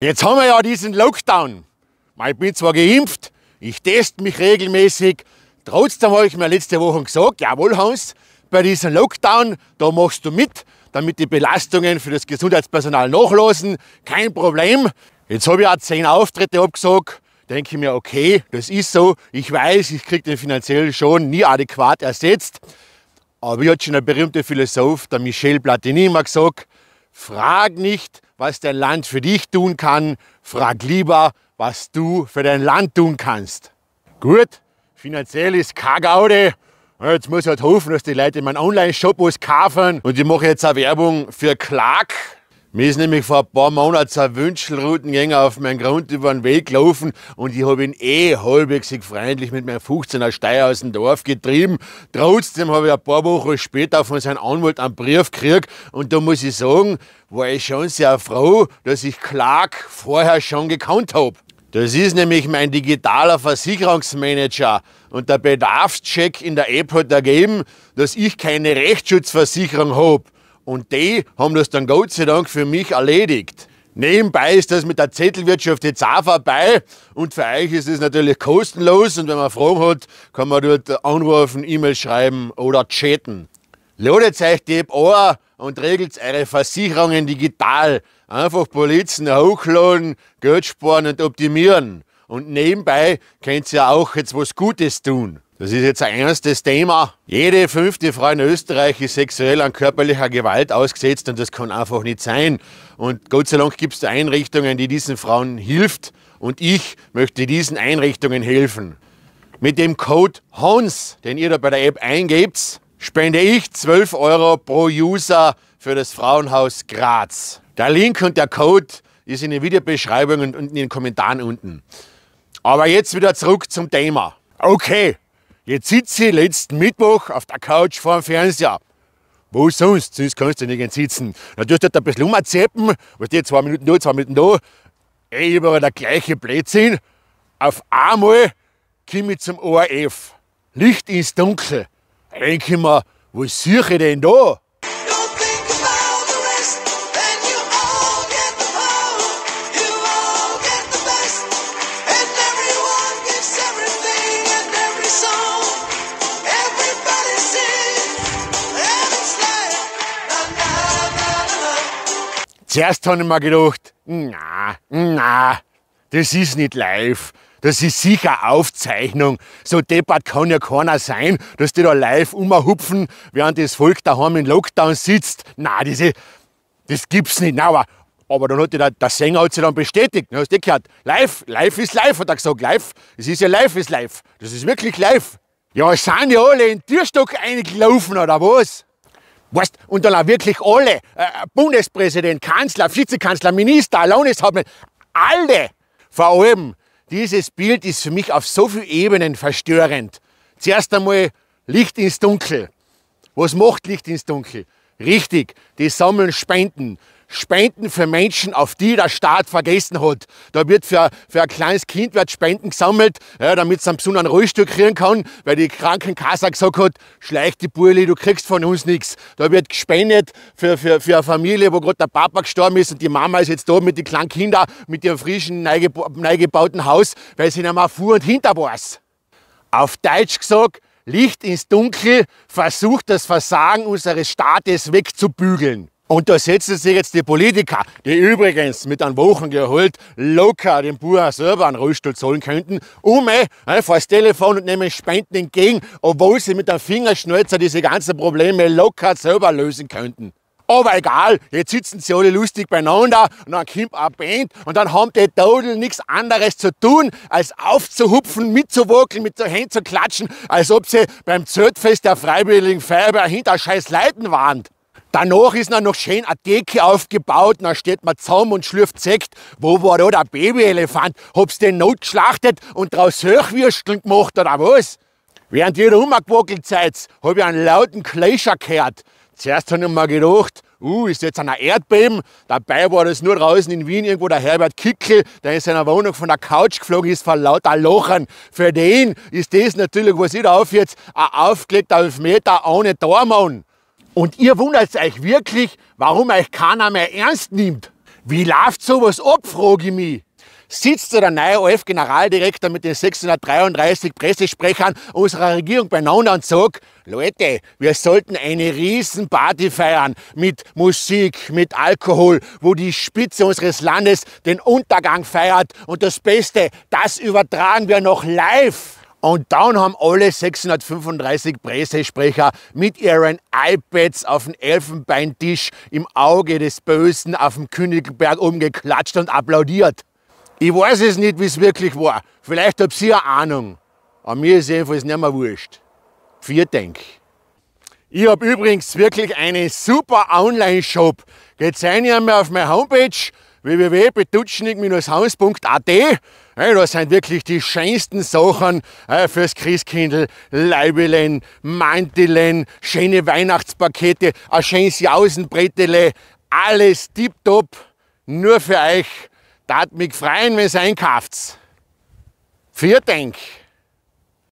Jetzt haben wir ja diesen Lockdown. Ich bin zwar geimpft, ich teste mich regelmäßig. Trotzdem habe ich mir letzte Woche gesagt, jawohl Hans, bei diesem Lockdown, da machst du mit, damit die Belastungen für das Gesundheitspersonal nachlassen. Kein Problem. Jetzt habe ich auch zehn Auftritte abgesagt. Denke ich mir, okay, das ist so. Ich weiß, ich kriege den finanziell schon nie adäquat ersetzt. Aber wie hat schon der berühmte Philosoph, der Michel Platini, immer gesagt, frag nicht, was dein Land für dich tun kann. Frag lieber, was du für dein Land tun kannst. Gut, finanziell ist Kagaude. Jetzt muss ich halt hoffen, dass die Leute meinen Online-Shop was kaufen. Und ich mache jetzt eine Werbung für Clark. Mir ist nämlich vor ein paar Monaten ein Wünschelroutengänger auf meinen Grund über den Weg gelaufen und ich habe ihn eh halbwegs freundlich mit meinem 15er Steier aus dem Dorf getrieben. Trotzdem habe ich ein paar Wochen später von seinem Anwalt einen Brief gekriegt und da muss ich sagen, war ich schon sehr froh, dass ich Clark vorher schon gekannt habe. Das ist nämlich mein digitaler Versicherungsmanager. Und der Bedarfscheck in der App hat ergeben, dass ich keine Rechtsschutzversicherung habe. Und die haben das dann Gott sei Dank für mich erledigt. Nebenbei ist das mit der Zettelwirtschaft jetzt auch vorbei und für euch ist es natürlich kostenlos und wenn man Fragen hat, kann man dort anrufen, E-Mail schreiben oder chatten. Ladet euch die App an und regelt eure Versicherungen digital. Einfach Polizen hochladen, Geld sparen und optimieren. Und nebenbei könnt ihr auch jetzt was Gutes tun. Das ist jetzt ein ernstes Thema. Jede fünfte Frau in Österreich ist sexuell an körperlicher Gewalt ausgesetzt und das kann einfach nicht sein. Und Gott sei Dank gibt es Einrichtungen, die diesen Frauen hilft und ich möchte diesen Einrichtungen helfen. Mit dem Code HONS, den ihr da bei der App eingebt, spende ich 12 Euro pro User für das Frauenhaus Graz. Der Link und der Code ist in der Videobeschreibung und in den Kommentaren unten. Aber jetzt wieder zurück zum Thema. Okay, Jetzt sitze ich letzten Mittwoch auf der Couch vor dem Fernseher. Wo sonst? Sonst kannst du nirgends sitzen. Da tust du ein bisschen rumzappen, was die zwei Minuten da, zwei Minuten da. eh überall der gleiche Blödsinn. Auf einmal komme ich zum ORF. Licht ins Dunkel. Denke ich mir, was suche ich denn da? Zuerst habe ich mir gedacht, na, na, das ist nicht live. Das ist sicher Aufzeichnung. So deppert kann ja keiner sein, dass die da live umhupfen, während das Volk daheim in Lockdown sitzt. Na, diese, das gibt's nicht. Na, aber, aber dann hat der, der Sänger hat sich dann bestätigt. Dann hast du eh gehört? Live, live ist live, hat er gesagt. Live, es ist ja live ist live. Das ist wirklich live. Ja, es sind ja alle in den Türstock eingelaufen, oder was? Weißt, und dann auch wirklich alle, äh, Bundespräsident, Kanzler, Vizekanzler, Minister, Landeshauptmann, alle. Vor allem, dieses Bild ist für mich auf so vielen Ebenen verstörend. Zuerst einmal Licht ins Dunkel. Was macht Licht ins Dunkel? Richtig, die sammeln Spenden. Spenden für Menschen, auf die der Staat vergessen hat. Da wird für, für ein kleines Kind wird Spenden gesammelt, ja, damit es einen besonderen Rollstuhl kriegen kann, weil die Krankenkasse gesagt hat, schleich die Bulli, du kriegst von uns nichts. Da wird gespendet für, für, für eine Familie, wo gerade der Papa gestorben ist und die Mama ist jetzt da mit den kleinen Kindern, mit ihrem frischen, neu gebauten Haus, weil sie nicht mehr fuhr und hinter war's. Auf Deutsch gesagt, Licht ins Dunkel versucht das Versagen unseres Staates wegzubügeln. Und da setzen sich jetzt die Politiker, die übrigens mit einem Wochengehalt locker dem Bauer selber einen Rollstuhl zahlen könnten, um äh, äh, vor das Telefon und nehmen Spenden entgegen, obwohl sie mit der Fingerschnalzer diese ganzen Probleme locker selber lösen könnten. Aber egal, jetzt sitzen sie alle lustig beieinander und dann kommt eine Band und dann haben die Todel nichts anderes zu tun, als aufzuhupfen, mitzuwackeln, mit den Händen zu klatschen, als ob sie beim Zeltfest der Freiwilligen Feuerwehr hinter scheiß Leuten waren. Danach ist dann noch schön eine Decke aufgebaut, dann steht man zusammen und schlürft Sekt. Wo war da der Babyelefant? Hab's den Not geschlachtet und draus Höchwürsteln gemacht oder was? Während ihr rumgewackelt seid, hab ich einen lauten Kleischer gehört. Zuerst hab ich mir gedacht, uh, ist jetzt ein Erdbeben. Dabei war das nur draußen in Wien irgendwo der Herbert Kickel, der in seiner Wohnung von der Couch geflogen ist vor lauter Lochern. Für den ist das natürlich, was ich da auf jetzt, ein aufgelegter Elfmeter ohne Tormann. Und ihr wundert euch wirklich, warum euch keiner mehr ernst nimmt. Wie läuft sowas ab, frage ich mich. Sitzt der neue OF-Generaldirektor mit den 633 Pressesprechern unserer Regierung beieinander und sagt, Leute, wir sollten eine Riesenparty feiern mit Musik, mit Alkohol, wo die Spitze unseres Landes den Untergang feiert und das Beste, das übertragen wir noch live. Und dann haben alle 635 Pressesprecher mit ihren iPads auf dem Elfenbeintisch im Auge des Bösen auf dem Königberg umgeklatscht und applaudiert. Ich weiß es nicht, wie es wirklich war. Vielleicht habt ihr eine Ahnung. Aber mir ist jedenfalls eh nicht mehr wurscht. Vier Denk. Ich habe übrigens wirklich einen super Online-Shop. Geht rein einmal auf meine Homepage www.betutschnig-haus.at. da sind wirklich die schönsten Sachen äh, fürs Christkindl. Leibelen, Mantelen, schöne Weihnachtspakete, ein schönes Jausenbrettele. Alles tipptopp, nur für euch. Tat mich freuen, wenn ihr einkauft. Vielen Dank.